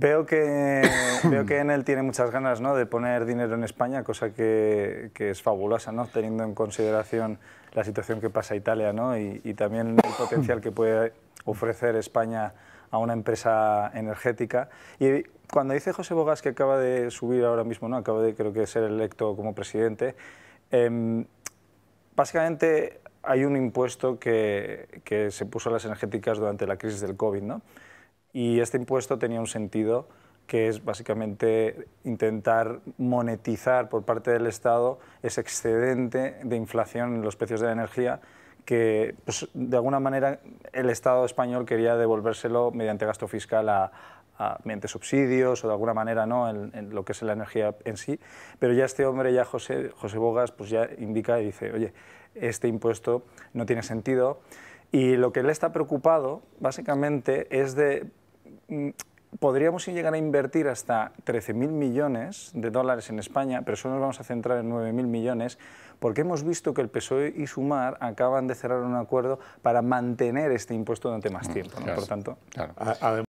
Veo que, veo que Enel tiene muchas ganas ¿no? de poner dinero en España, cosa que, es fabulosa, ¿no? teniendo en consideración la situación que pasa Italia ¿no? y, también el potencial que puede ofrecer España a una empresa energética. Y cuando dice José Bogas que acaba de subir ahora mismo, ¿no? acaba de creo que ser electo como presidente, em, básicamente hay un impuesto que, que, se puso a las energéticas durante la crisis del COVID, ¿no? Y este impuesto tenía un sentido que es básicamente intentar monetizar por parte del Estado ese excedente de inflación en los precios de la energía que pues, de alguna manera el Estado español quería devolvérselo mediante gasto fiscal a, mediante subsidios o de alguna manera ¿no? En, en, lo que es la energía en sí. Pero ya este hombre, ya José, José Bogas, pues ya indica y dice, oye, este impuesto no tiene sentido. Y lo que le está preocupado básicamente es de Mm, podríamos llegar a invertir hasta 13.000 millones de dólares en España, pero solo nos vamos a centrar en 9.000 millones, porque hemos visto que el PSOE y Sumar acaban de cerrar un acuerdo para mantener este impuesto durante más mm, tiempo. Por tanto,